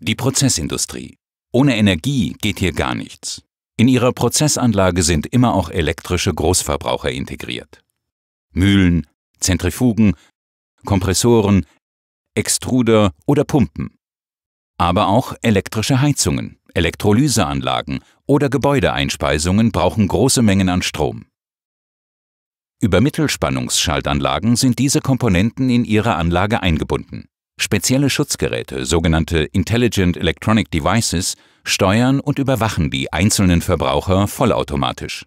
Die Prozessindustrie. Ohne Energie geht hier gar nichts. In ihrer Prozessanlage sind immer auch elektrische Großverbraucher integriert. Mühlen, Zentrifugen, Kompressoren, Extruder oder Pumpen. Aber auch elektrische Heizungen. Elektrolyseanlagen oder Gebäudeeinspeisungen brauchen große Mengen an Strom. Über Mittelspannungsschaltanlagen sind diese Komponenten in ihre Anlage eingebunden. Spezielle Schutzgeräte, sogenannte Intelligent Electronic Devices, steuern und überwachen die einzelnen Verbraucher vollautomatisch.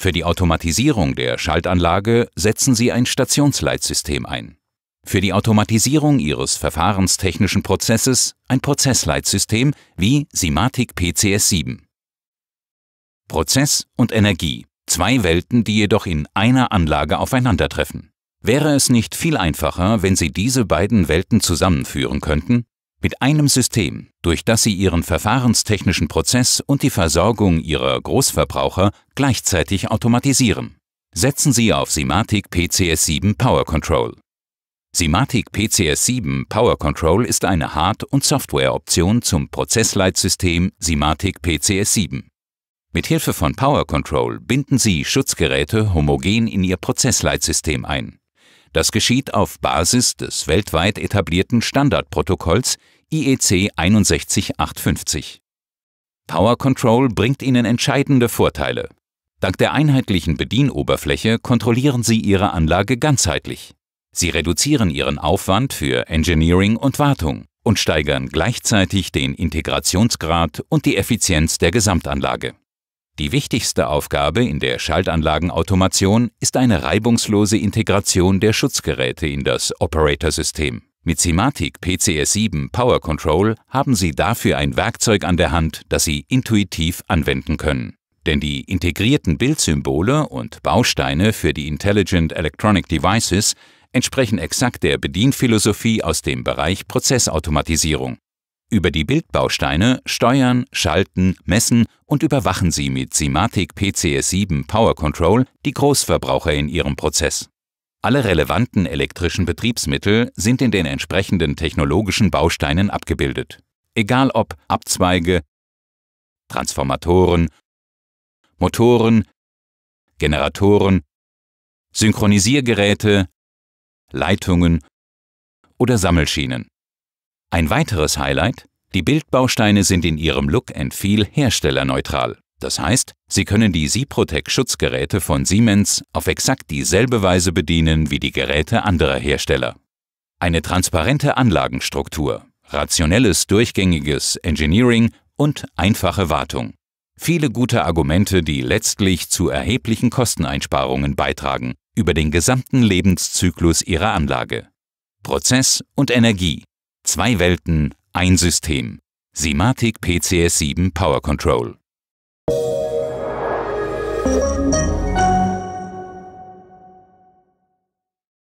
Für die Automatisierung der Schaltanlage setzen sie ein Stationsleitsystem ein. Für die Automatisierung ihres verfahrenstechnischen Prozesses ein Prozessleitsystem wie Simatic PCS7. Prozess und Energie, zwei Welten, die jedoch in einer Anlage aufeinandertreffen. Wäre es nicht viel einfacher, wenn Sie diese beiden Welten zusammenführen könnten? Mit einem System, durch das Sie Ihren verfahrenstechnischen Prozess und die Versorgung Ihrer Großverbraucher gleichzeitig automatisieren. Setzen Sie auf Simatic PCS7 Power Control. Simatic PCS7 Power Control ist eine Hard- und Softwareoption zum Prozessleitsystem Simatic PCS7. Mit Hilfe von Power Control binden Sie Schutzgeräte homogen in Ihr Prozessleitsystem ein. Das geschieht auf Basis des weltweit etablierten Standardprotokolls IEC e 61850. Power Control bringt Ihnen entscheidende Vorteile. Dank der einheitlichen Bedienoberfläche kontrollieren Sie Ihre Anlage ganzheitlich. Sie reduzieren ihren Aufwand für Engineering und Wartung und steigern gleichzeitig den Integrationsgrad und die Effizienz der Gesamtanlage. Die wichtigste Aufgabe in der Schaltanlagenautomation ist eine reibungslose Integration der Schutzgeräte in das Operator-System. Mit Simatic PCS7 Power Control haben Sie dafür ein Werkzeug an der Hand, das Sie intuitiv anwenden können. Denn die integrierten Bildsymbole und Bausteine für die Intelligent Electronic Devices entsprechen exakt der Bedienphilosophie aus dem Bereich Prozessautomatisierung. Über die Bildbausteine steuern, schalten, messen und überwachen Sie mit Simatic PCS7 Power Control die Großverbraucher in Ihrem Prozess. Alle relevanten elektrischen Betriebsmittel sind in den entsprechenden technologischen Bausteinen abgebildet. Egal ob Abzweige, Transformatoren, Motoren, Generatoren, Synchronisiergeräte, Leitungen oder Sammelschienen. Ein weiteres Highlight, die Bildbausteine sind in ihrem Look and Feel herstellerneutral. Das heißt, Sie können die Siprotec-Schutzgeräte von Siemens auf exakt dieselbe Weise bedienen wie die Geräte anderer Hersteller. Eine transparente Anlagenstruktur, rationelles, durchgängiges Engineering und einfache Wartung. Viele gute Argumente, die letztlich zu erheblichen Kosteneinsparungen beitragen über den gesamten Lebenszyklus ihrer Anlage. Prozess und Energie. Zwei Welten, ein System. Simatic PCS7 Power Control.